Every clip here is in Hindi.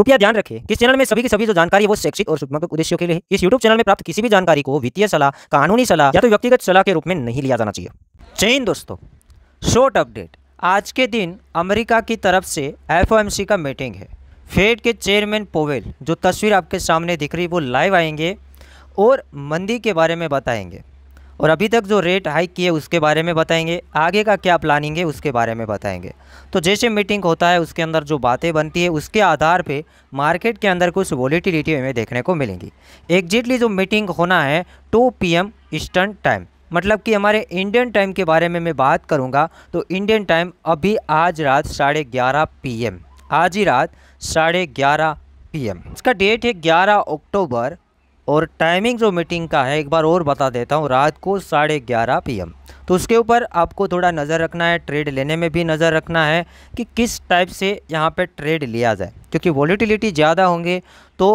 कृपया ध्यान रखें कि चैनल में सभी की सभी जो जानकारी है वो शैक्षिक और शुभात्मक उद्देश्यों के लिए इस यूट्यूब चैनल में प्राप्त किसी भी जानकारी को वित्तीय सलाह कानूनी सलाह या तो व्यक्तिगत सलाह के रूप में नहीं लिया जाना चाहिए चैन दोस्तों शॉर्ट अपडेट आज के दिन अमेरिका की तरफ से एफ का मीटिंग है फेड के चेयरमैन पोवेल जो तस्वीर आपके सामने दिख रही वो लाइव आएंगे और मंदी के बारे में बताएंगे और अभी तक जो रेट हाइक किए उसके बारे में बताएंगे आगे का क्या प्लानिंग है उसके बारे में बताएंगे तो जैसे मीटिंग होता है उसके अंदर जो बातें बनती है उसके आधार पे मार्केट के अंदर कुछ वॉलीटिलिटी हमें देखने को मिलेंगी एग्जैक्टली जो मीटिंग होना है two P M Eastern time मतलब कि हमारे इंडियन टाइम के बारे में मैं बात करूँगा तो इंडियन टाइम अभी आज रात साढ़े ग्यारह पी एम आज ही रात साढ़े ग्यारह पी एम इसका डेट है ग्यारह अक्टूबर और टाइमिंग जो मीटिंग का है एक बार और बता देता हूँ रात को साढ़े ग्यारह पी तो उसके ऊपर आपको थोड़ा नज़र रखना है ट्रेड लेने में भी नज़र रखना है कि किस टाइप से यहाँ पर ट्रेड लिया जाए क्योंकि वॉलीटिलिटी ज़्यादा होंगे तो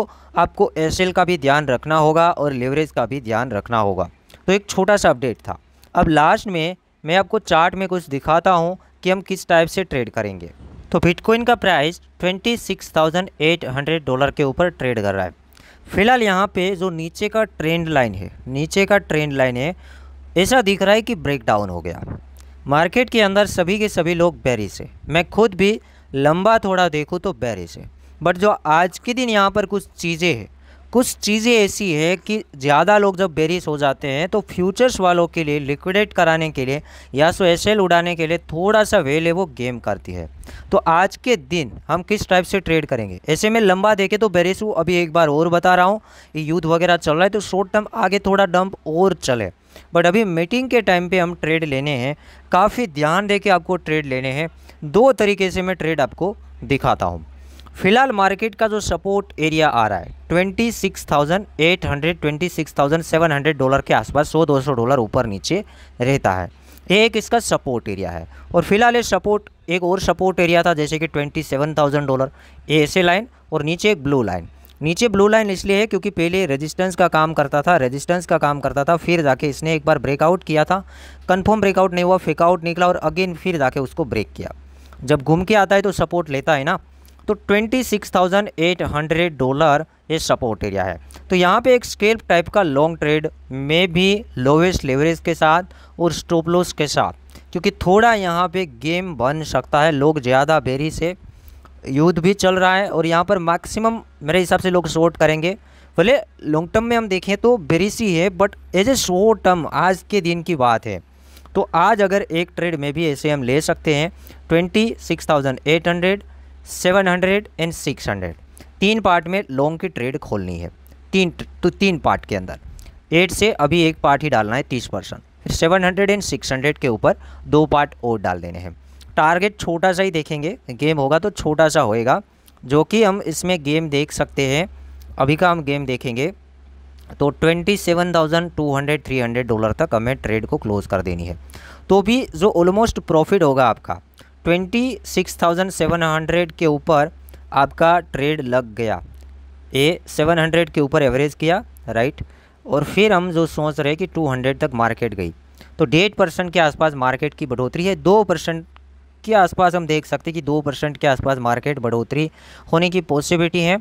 आपको एस का भी ध्यान रखना होगा और लेवरेज का भी ध्यान रखना होगा तो एक छोटा सा अपडेट था अब लास्ट में मैं आपको चार्ट में कुछ दिखाता हूँ कि हम किस टाइप से ट्रेड करेंगे तो बिटकॉइन का प्राइस 26,800 डॉलर के ऊपर ट्रेड कर रहा है फिलहाल यहाँ पे जो नीचे का ट्रेंड लाइन है नीचे का ट्रेंड लाइन है ऐसा दिख रहा है कि ब्रेक डाउन हो गया मार्केट के अंदर सभी के सभी लोग बैरिस है मैं खुद भी लंबा थोड़ा देखूँ तो बैरिस है बट जो आज के दिन यहाँ पर कुछ चीज़ें हैं कुछ चीज़ें ऐसी हैं कि ज़्यादा लोग जब बेरिस हो जाते हैं तो फ्यूचर्स वालों के लिए लिक्विडेट कराने के लिए या सो तो एस उड़ाने के लिए थोड़ा सा वेल है वो गेम करती है तो आज के दिन हम किस टाइप से ट्रेड करेंगे ऐसे में लंबा देखे तो बेरिस हूँ अभी एक बार और बता रहा हूँ युद्ध यूथ वगैरह चल रहा है तो शॉर्ट टर्म आगे थोड़ा डंप और चले बट अभी मीटिंग के टाइम पर हम ट्रेड लेने हैं काफ़ी ध्यान दे के आपको ट्रेड लेने हैं दो तरीके से मैं ट्रेड आपको दिखाता हूँ फिलहाल मार्केट का जो सपोर्ट एरिया आ रहा है twenty six thousand eight hundred twenty six thousand seven hundred dollar के आसपास सौ दो सौ डॉलर ऊपर नीचे रहता है ये एक इसका सपोर्ट एरिया है और फिलहाल ये सपोर्ट एक और सपोर्ट एरिया था जैसे कि ट्वेंटी सेवन थाउजेंड डॉलर ये ऐसे लाइन और नीचे एक ब्लू लाइन नीचे ब्लू लाइन इसलिए है क्योंकि पहले रेजिस्टेंस का काम करता था रेजिस्टेंस का काम करता था फिर जाके इसने एक बार ब्रेकआउट किया था कन्फर्म ब्रेकआउट नहीं हुआ फेकआउट निकला और अगेन फिर जाके उसको ब्रेक किया जब घूम के आता है तो सपोर्ट लेता है ना तो 26,800 डॉलर ये सपोर्ट एरिया है तो यहाँ पे एक स्केल टाइप का लॉन्ग ट्रेड में भी लोवेस्ट लेवरेज के साथ और स्टॉप लॉस के साथ क्योंकि थोड़ा यहाँ पे गेम बन सकता है लोग ज़्यादा बेरी से यूथ भी चल रहा है और यहाँ पर मैक्सिमम मेरे हिसाब से लोग शॉर्ट करेंगे भले लॉन्ग टर्म में हम देखें तो बेरिस ही है but as a short term आज के दिन की बात है तो आज अगर एक ट्रेड में भी ऐसे हम ले सकते हैं twenty six thousand eight hundred seven hundred and six hundred तीन पार्ट में लॉन्ग की ट्रेड खोलनी है तीन तो तीन पार्ट के अंदर एट से अभी एक पार्ट ही डालना है तीस परसेंट फिर seven hundred and six hundred के ऊपर दो पार्ट और डाल देने हैं टारगेट छोटा सा ही देखेंगे गेम होगा तो छोटा सा होएगा जो कि हम इसमें गेम देख सकते हैं अभी का हम गेम देखेंगे तो twenty seven thousand two hundred three hundred dollar तक हमें ट्रेड को क्लोज़ कर देनी है तो भी जो ऑलमोस्ट प्रॉफिट होगा आपका twenty six thousand seven hundred के ऊपर आपका ट्रेड लग गया ए सेवन हंड्रेड के ऊपर एवरेज किया राइट और फिर हम जो सोच रहे कि टू हंड्रेड तक मार्केट गई तो डेढ़ परसेंट के आसपास मार्केट की बढ़ोतरी है दो परसेंट के आसपास हम देख सकते हैं कि दो परसेंट के आसपास मार्केट बढ़ोतरी होने की पॉसिबिलिटी है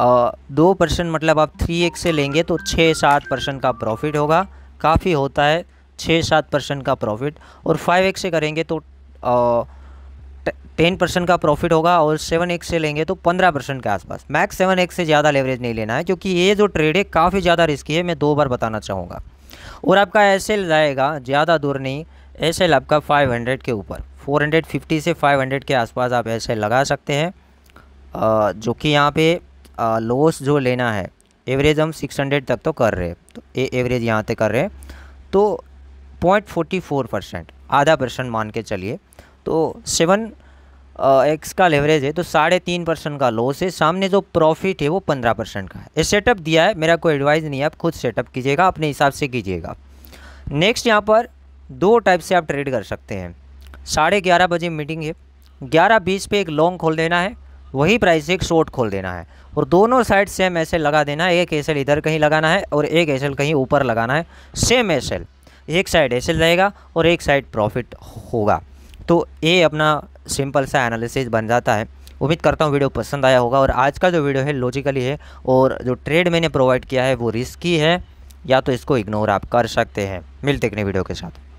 आ, दो परसेंट मतलब आप थ्री एक से लेंगे तो छः सात परसेंट का प्रॉफिट होगा काफ़ी होता है छः सात परसेंट का प्रॉफिट और फाइव एक से करेंगे तो आ, टेन परसेंट का प्रॉफिट होगा और सेवन एक्स से लेंगे तो पंद्रह परसेंट के आसपास मैक्स सेवन एक्स से ज़्यादा लेवरेज नहीं लेना है क्योंकि ये जो ट्रेड है काफ़ी ज़्यादा रिस्की है मैं दो बार बताना चाहूँगा और आपका एस एल जाएगा ज़्यादा दूर नहीं एस एल आपका फाइव हंड्रेड के ऊपर फोर हंड्रेड फिफ्टी से फाइव हंड्रेड के आसपास आप एस एल लगा सकते हैं जो कि यहाँ पे लॉस जो लेना है एवरेज हम सिक्स हंड्रेड तक तो कर रहे हैं तो ए एवरेज यहाँ तक कर रहे हैं तो पॉइंट फोर्टी फोर परसेंट आधा परसेंट मान के चलिए तो सेवन एक्स का लेवरेज है तो साढ़े तीन परसेंट का लॉस है सामने जो प्रॉफिट है वो पंद्रह परसेंट का है ये सेटअप दिया है मेरा कोई एडवाइस नहीं है आप खुद सेटअप कीजिएगा अपने हिसाब से कीजिएगा नेक्स्ट यहाँ पर दो टाइप से आप ट्रेड कर सकते हैं साढ़े ग्यारह बजे मीटिंग है ग्यारह बीस पे एक लॉन्ग खोल देना है वही प्राइस से एक शॉर्ट खोल देना है और दोनों साइड सेम एस लगा देना है एक एस इधर कहीं लगाना है और एक एस कहीं ऊपर लगाना है सेम एस एक साइड एस रहेगा और एक साइड प्रॉफिट होगा तो ये अपना सिंपल सा एनालिसिस बन जाता है उम्मीद करता हूँ वीडियो पसंद आया होगा और आज का जो वीडियो है लॉजिकली है और जो ट्रेड मैंने प्रोवाइड किया है वो रिस्की है या तो इसको इग्नोर आप कर सकते हैं मिलते एक वीडियो के साथ